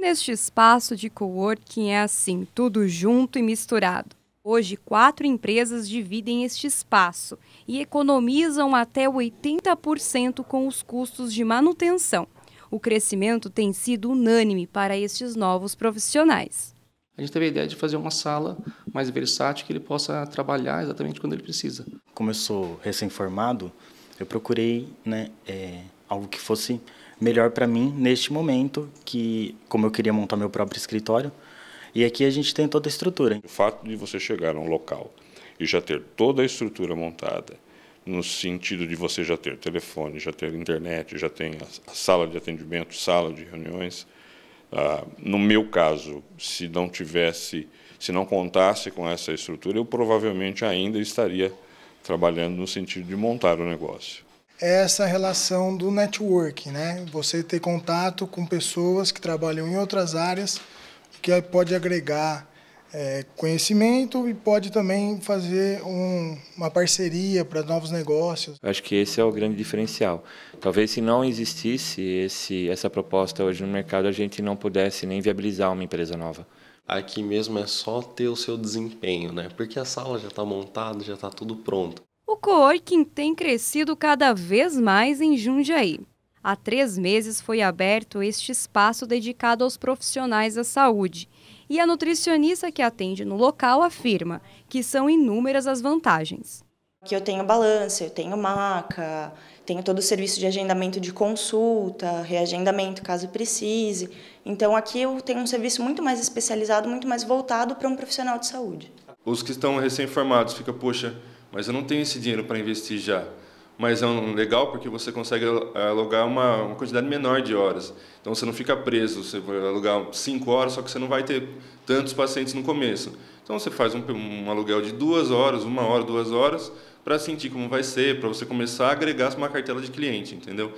Neste espaço de coworking é assim, tudo junto e misturado. Hoje, quatro empresas dividem este espaço e economizam até 80% com os custos de manutenção. O crescimento tem sido unânime para estes novos profissionais. A gente teve a ideia de fazer uma sala mais versátil que ele possa trabalhar exatamente quando ele precisa. Como eu sou recém-formado, eu procurei né, é, algo que fosse melhor para mim neste momento, que como eu queria montar meu próprio escritório. E aqui a gente tem toda a estrutura. O fato de você chegar a um local e já ter toda a estrutura montada, no sentido de você já ter telefone, já ter internet, já ter a sala de atendimento, sala de reuniões. Ah, no meu caso, se não tivesse, se não contasse com essa estrutura, eu provavelmente ainda estaria trabalhando no sentido de montar o negócio é essa relação do network, né? Você ter contato com pessoas que trabalham em outras áreas, que pode agregar é, conhecimento e pode também fazer um, uma parceria para novos negócios. acho que esse é o grande diferencial. Talvez se não existisse esse, essa proposta hoje no mercado, a gente não pudesse nem viabilizar uma empresa nova. Aqui mesmo é só ter o seu desempenho, né? Porque a sala já está montada, já está tudo pronto. O coworking tem crescido cada vez mais em Jundiaí. Há três meses foi aberto este espaço dedicado aos profissionais da saúde. E a nutricionista que atende no local afirma que são inúmeras as vantagens. Aqui eu tenho balança, eu tenho maca, tenho todo o serviço de agendamento de consulta, reagendamento caso precise. Então aqui eu tenho um serviço muito mais especializado, muito mais voltado para um profissional de saúde. Os que estão recém-formados ficam, poxa, mas eu não tenho esse dinheiro para investir já. Mas é um legal porque você consegue alugar uma, uma quantidade menor de horas. Então você não fica preso, você vai alugar cinco horas, só que você não vai ter tantos pacientes no começo. Então você faz um, um aluguel de duas horas, uma hora, duas horas, para sentir como vai ser, para você começar a agregar uma cartela de cliente, entendeu?